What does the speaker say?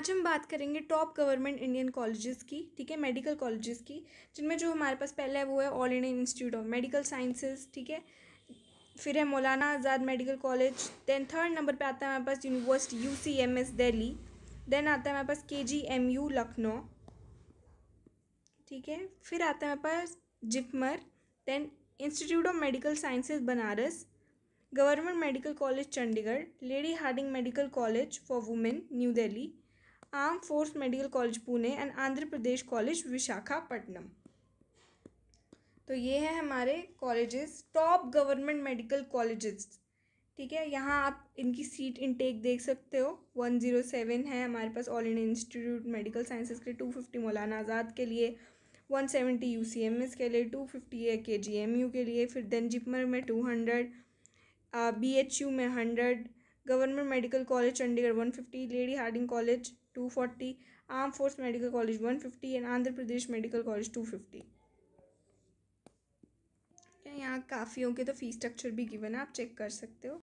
आज हम बात करेंगे टॉप गवर्नमेंट इंडियन कॉलेजेस की ठीक है मेडिकल कॉलेजेस की जिनमें जो हमारे पास पहला है वो है all India institute of medical sciences ठीक है फिर है Maulana Azad medical college then third number पे आता है हमारे पास university U C M S Delhi then आता है हमारे पास के जी एम यू लखनऊ ठीक है फिर आता है हमारे पास JIPMER then institute of medical sciences Banaras government medical college Chandigarh lady Harding medical college for women new Delhi arm force medical college Pune and Andhra Pradesh college Visakhapatnam तो ये है हमारे colleges top government medical colleges ठीक है यहाँ आप इनकी सीट इनटेक देख सकते हो वन ज़ीरो सेवन है हमारे पास all India institute medical sciences के टू फिफ्टी मौलाना आज़ाद के लिए one seventy U C M S के लिए टू फिफ्टी ए के जी एम यू के लिए फिर जिपमर में two hundred B H U में hundred government medical college Chandigarh one fifty lady Harding college two forty arm force medical college one fifty and Andhra Pradesh medical college two fifty यहाँ काफ़ी होंगे तो फीस स्ट्रक्चर भी गिवन है आप चेक कर सकते हो